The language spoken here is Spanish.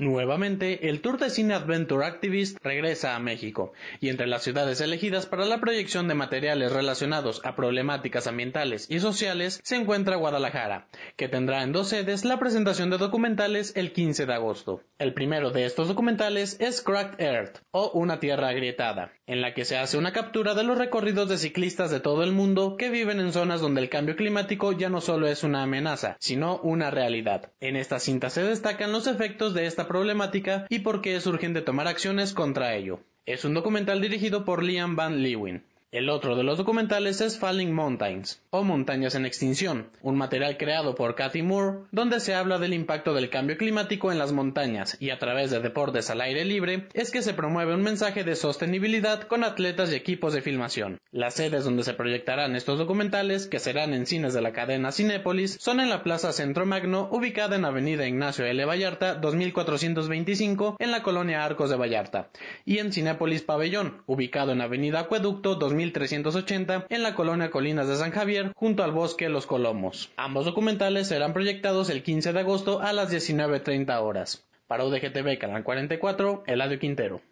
Nuevamente, el Tour de Cine Adventure Activist regresa a México, y entre las ciudades elegidas para la proyección de materiales relacionados a problemáticas ambientales y sociales se encuentra Guadalajara, que tendrá en dos sedes la presentación de documentales el 15 de agosto. El primero de estos documentales es Cracked Earth, o Una Tierra Agrietada, en la que se hace una captura de los recorridos de ciclistas de todo el mundo que viven en zonas donde el cambio climático ya no solo es una amenaza, sino una realidad. En esta cinta se destacan los efectos de esta problemática y por qué es urgente tomar acciones contra ello. Es un documental dirigido por Liam Van Leeuwen. El otro de los documentales es Falling Mountains, o Montañas en Extinción, un material creado por Cathy Moore, donde se habla del impacto del cambio climático en las montañas y a través de deportes al aire libre es que se promueve un mensaje de sostenibilidad con atletas y equipos de filmación. Las sedes donde se proyectarán estos documentales, que serán en cines de la cadena Cinépolis, son en la Plaza Centro Magno, ubicada en Avenida Ignacio L. Vallarta, 2425, en la colonia Arcos de Vallarta, y en Cinépolis Pabellón, ubicado en Avenida Acueducto, 1380 en la colonia Colinas de San Javier, junto al bosque Los Colomos. Ambos documentales serán proyectados el 15 de agosto a las 19.30 horas. Para UDGTV Canal 44, Eladio Quintero.